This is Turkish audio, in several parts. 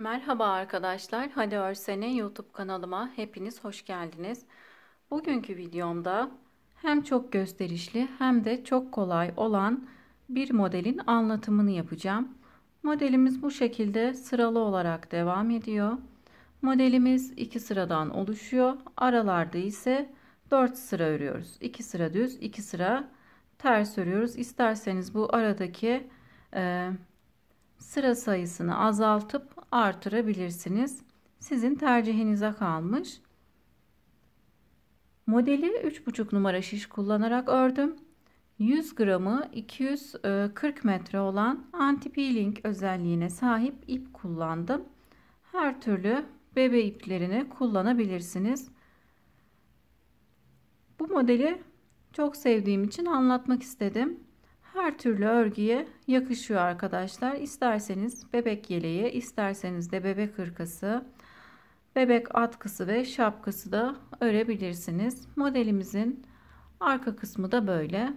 Merhaba arkadaşlar, Hadi Örsene YouTube kanalıma hepiniz hoş geldiniz. Bugünkü videomda hem çok gösterişli hem de çok kolay olan bir modelin anlatımını yapacağım. Modelimiz bu şekilde sıralı olarak devam ediyor. Modelimiz iki sıradan oluşuyor. Aralarda ise 4 sıra örüyoruz. 2 sıra düz, 2 sıra ters örüyoruz. İsterseniz bu aradaki e, sıra sayısını azaltıp artırabilirsiniz. Sizin tercihinize kalmış. Modeli 3,5 numara şiş kullanarak ördüm. 100 gramı 240 e, metre olan anti-peeling özelliğine sahip ip kullandım. Her türlü bebe iplerini kullanabilirsiniz. Bu modeli çok sevdiğim için anlatmak istedim her türlü örgüye yakışıyor arkadaşlar. İsterseniz bebek yeleği, isterseniz de bebek hırkası, bebek atkısı ve şapkası da örebilirsiniz. Modelimizin arka kısmı da böyle.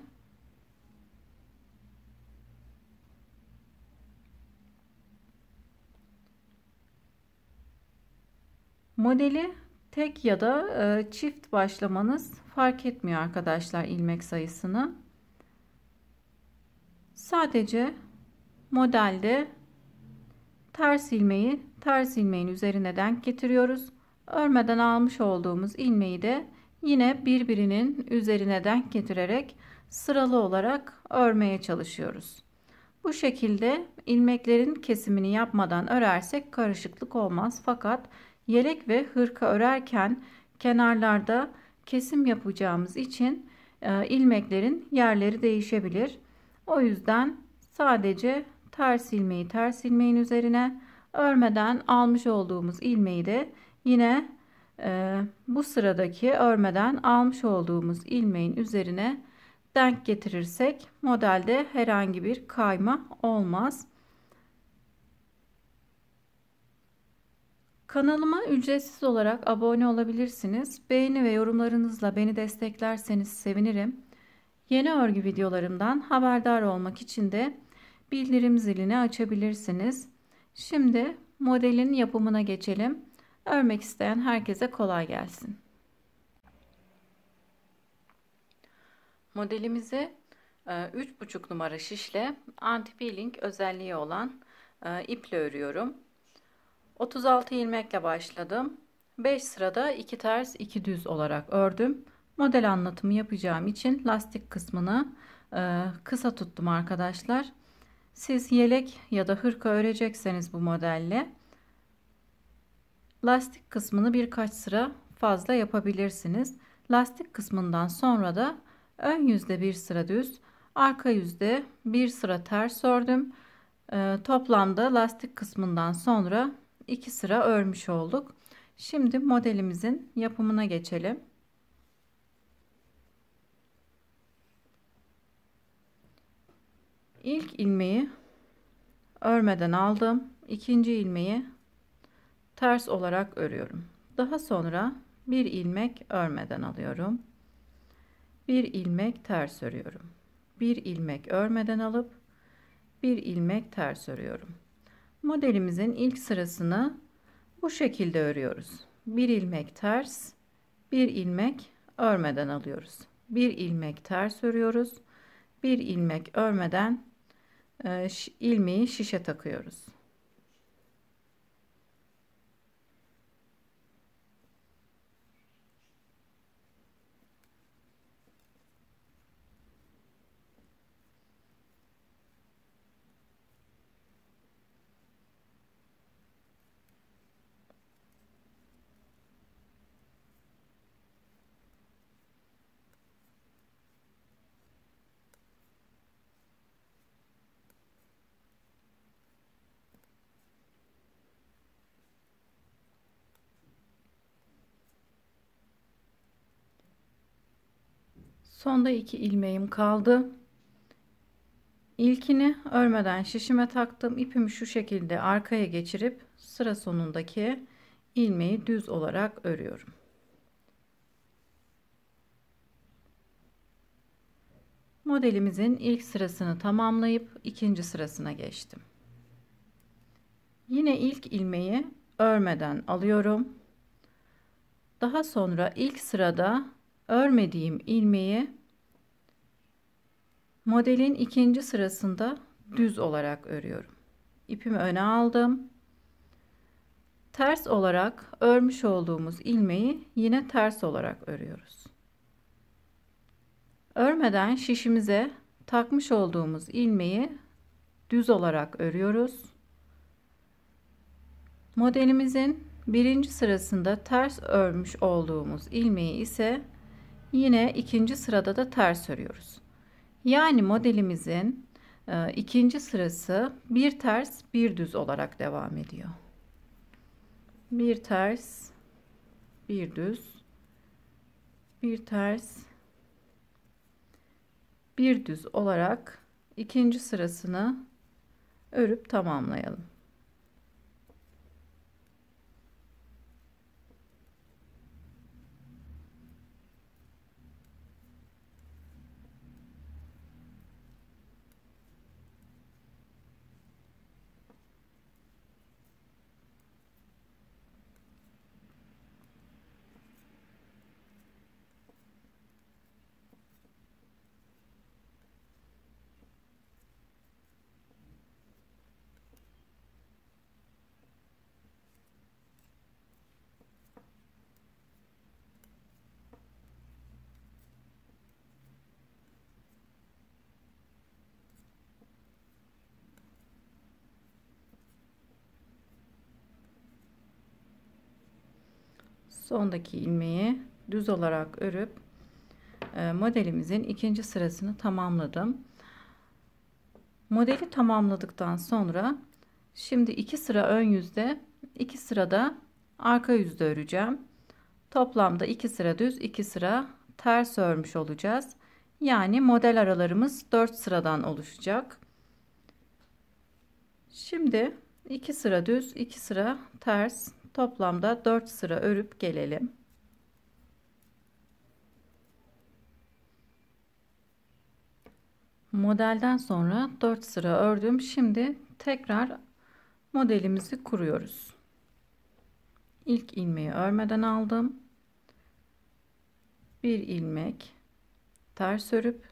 Modeli tek ya da e, çift başlamanız fark etmiyor arkadaşlar ilmek sayısını. Sadece modelde ters ilmeği ters ilmeğin üzerine denk getiriyoruz. Örmeden almış olduğumuz ilmeği de yine birbirinin üzerine denk getirerek sıralı olarak örmeye çalışıyoruz. Bu şekilde ilmeklerin kesimini yapmadan örersek karışıklık olmaz. Fakat yelek ve hırka örerken kenarlarda kesim yapacağımız için e, ilmeklerin yerleri değişebilir. O yüzden sadece ters ilmeği ters ilmeğin üzerine örmeden almış olduğumuz ilmeği de yine e, bu sıradaki örmeden almış olduğumuz ilmeğin üzerine denk getirirsek modelde herhangi bir kayma olmaz. Kanalıma ücretsiz olarak abone olabilirsiniz. Beğeni ve yorumlarınızla beni desteklerseniz sevinirim. Yeni örgü videolarımdan haberdar olmak için de bildirim zilini açabilirsiniz. Şimdi modelin yapımına geçelim. Örmek isteyen herkese kolay gelsin. Modelimizi 3,5 e, numara şişle anti-peeling özelliği olan e, iple örüyorum. 36 ilmekle başladım. 5 sırada 2 ters 2 düz olarak ördüm model anlatımı yapacağım için lastik kısmını e, kısa tuttum arkadaşlar. Siz yelek ya da hırka örecekseniz bu modelle lastik kısmını birkaç sıra fazla yapabilirsiniz. Lastik kısmından sonra da ön yüzde bir sıra düz, arka yüzde bir sıra ters ördüm. E, toplamda lastik kısmından sonra iki sıra örmüş olduk. Şimdi modelimizin yapımına geçelim. İlk ilmeği örmeden aldım. İkinci ilmeği ters olarak örüyorum. Daha sonra bir ilmek örmeden alıyorum. Bir ilmek ters örüyorum. Bir ilmek örmeden alıp bir ilmek ters örüyorum. Modelimizin ilk sırasını bu şekilde örüyoruz. Bir ilmek ters, bir ilmek örmeden alıyoruz. Bir ilmek ters örüyoruz. Bir ilmek örmeden ee, ilmeği şişe takıyoruz. Sonda iki ilmeğim kaldı. İlkini örmeden şişime taktım. İpimi şu şekilde arkaya geçirip sıra sonundaki ilmeği düz olarak örüyorum. Modelimizin ilk sırasını tamamlayıp ikinci sırasına geçtim. Yine ilk ilmeği örmeden alıyorum. Daha sonra ilk sırada örmediğim ilmeği modelin ikinci sırasında düz olarak örüyorum. İpimi öne aldım. Ters olarak örmüş olduğumuz ilmeği yine ters olarak örüyoruz. Örmeden şişimize takmış olduğumuz ilmeği düz olarak örüyoruz. Modelimizin birinci sırasında ters örmüş olduğumuz ilmeği ise Yine ikinci sırada da ters örüyoruz. Yani modelimizin e, ikinci sırası bir ters bir düz olarak devam ediyor. Bir ters bir düz bir ters bir düz olarak ikinci sırasını örüp tamamlayalım. sondaki ilmeği düz olarak örüp e, modelimizin ikinci sırasını tamamladım. Modeli tamamladıktan sonra şimdi iki sıra ön yüzde iki sırada arka yüzde öreceğim. Toplamda iki sıra düz iki sıra ters örmüş olacağız. Yani model aralarımız 4 sıradan oluşacak. Şimdi iki sıra düz iki sıra ters toplamda 4 sıra örüp gelelim. Modelden sonra 4 sıra ördüm. Şimdi tekrar modelimizi kuruyoruz. İlk ilmeği örmeden aldım. Bir ilmek ters örüp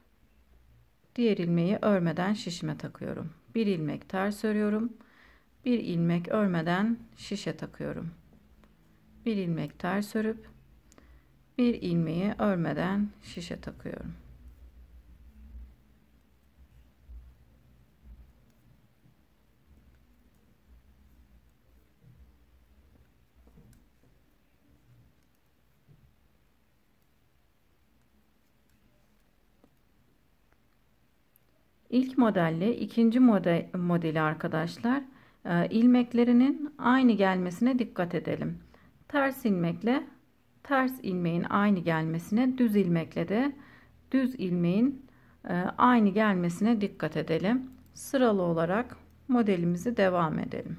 diğer ilmeği örmeden şişime takıyorum. Bir ilmek ters örüyorum bir ilmek örmeden şişe takıyorum. Bir ilmek ters örüp bir ilmeği örmeden şişe takıyorum. İlk modelle ikinci model, modeli arkadaşlar e, ilmeklerinin aynı gelmesine dikkat edelim. Ters ilmekle ters ilmeğin aynı gelmesine, düz ilmekle de düz ilmeğin e, aynı gelmesine dikkat edelim. Sıralı olarak modelimizi devam edelim.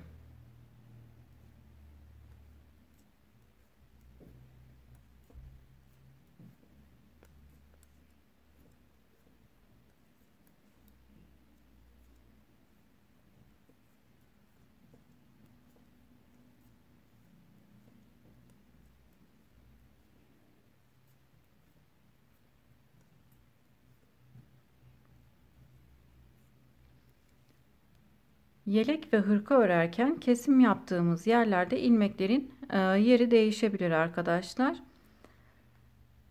Yelek ve hırka örerken kesim yaptığımız yerlerde ilmeklerin e, yeri değişebilir arkadaşlar.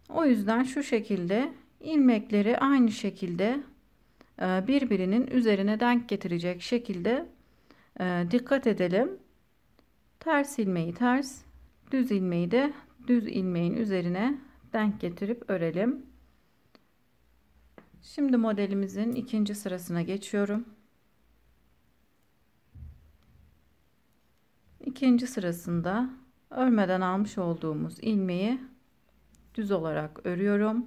O yüzden şu şekilde ilmekleri aynı şekilde e, birbirinin üzerine denk getirecek şekilde e, dikkat edelim. Ters ilmeği ters, düz ilmeği de düz ilmeğin üzerine denk getirip örelim. Şimdi modelimizin ikinci sırasına geçiyorum. ikinci sırasında örmeden almış olduğumuz ilmeği düz olarak örüyorum.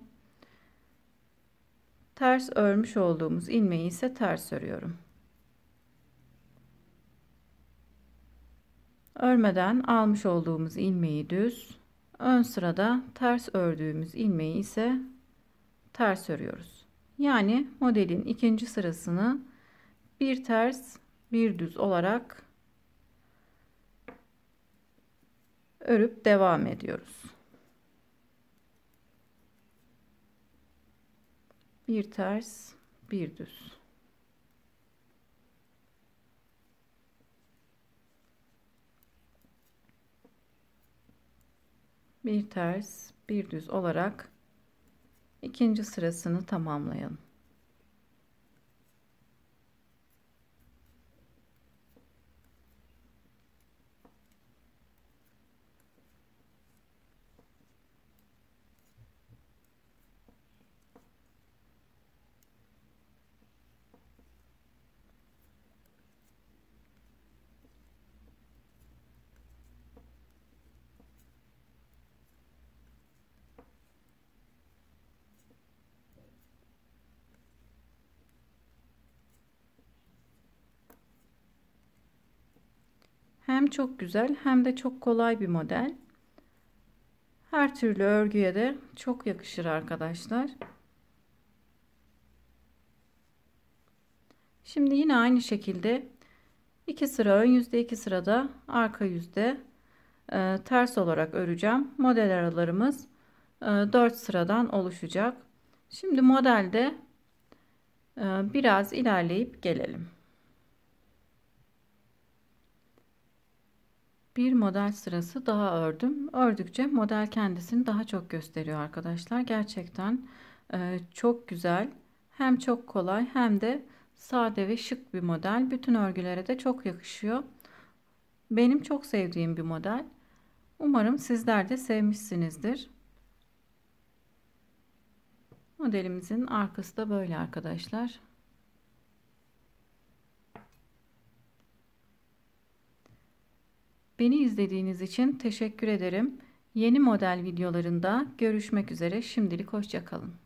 Ters örmüş olduğumuz ilmeği ise ters örüyorum. Örmeden almış olduğumuz ilmeği düz, ön sırada ters ördüğümüz ilmeği ise ters örüyoruz. Yani modelin ikinci sırasını bir ters bir düz olarak örüp devam ediyoruz. Bir ters, bir düz. Bir ters, bir düz olarak ikinci sırasını tamamlayalım. Hem çok güzel hem de çok kolay bir model. Her türlü örgüye de çok yakışır arkadaşlar. Şimdi yine aynı şekilde iki sıra ön yüzde 2 sırada arka yüzde e, ters olarak öreceğim. Model aralarımız e, 4 sıradan oluşacak. Şimdi modelde e, biraz ilerleyip gelelim. bir model sırası daha ördüm. Ördükçe model kendisini daha çok gösteriyor arkadaşlar. Gerçekten e, çok güzel. Hem çok kolay hem de sade ve şık bir model. Bütün örgülere de çok yakışıyor. Benim çok sevdiğim bir model. Umarım sizler de sevmişsinizdir. Modelimizin arkası da böyle arkadaşlar. Beni izlediğiniz için teşekkür ederim. Yeni model videolarında görüşmek üzere. Şimdilik hoşçakalın.